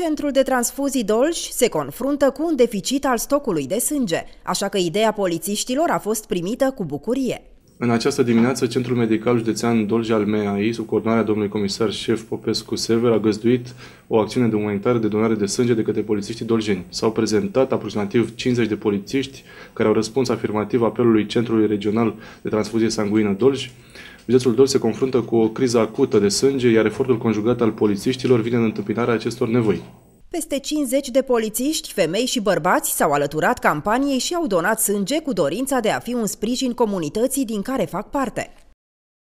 Centrul de transfuzii Dolj se confruntă cu un deficit al stocului de sânge, așa că ideea polițiștilor a fost primită cu bucurie. În această dimineață, Centrul Medical Județean Dolj al MEAI, sub coordonarea domnului comisar șef Popescu Sever, a găzduit o acțiune de umanitară de donare de sânge de către polițiștii dolgeni. S-au prezentat aproximativ 50 de polițiști care au răspuns afirmativ apelului Centrului Regional de Transfuzie Sanguină Dolj, Județul Dol se confruntă cu o criză acută de sânge, iar efortul conjugat al polițiștilor vine în întâmpinarea acestor nevoi. Peste 50 de polițiști, femei și bărbați s-au alăturat campaniei și au donat sânge cu dorința de a fi un sprijin comunității din care fac parte.